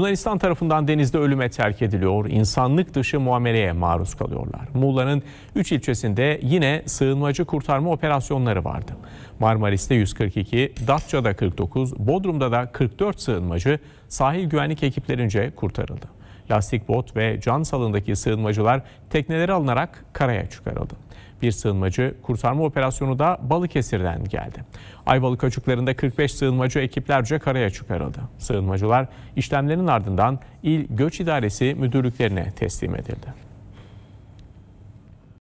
Yunanistan tarafından denizde ölüme terk ediliyor, insanlık dışı muameleye maruz kalıyorlar. Muğla'nın 3 ilçesinde yine sığınmacı kurtarma operasyonları vardı. Marmaris'te 142, Datça'da 49, Bodrum'da da 44 sığınmacı sahil güvenlik ekiplerince kurtarıldı. Lastik bot ve can salındaki sığınmacılar tekneleri alınarak karaya çıkarıldı. Bir sığınmacı kurtarma operasyonu da Balıkesir'den geldi. Ayvalık açıklarında 45 sığınmacı ekiplerce karaya çıkarıldı. Sığınmacılar işlemlerin ardından il Göç idaresi müdürlüklerine teslim edildi.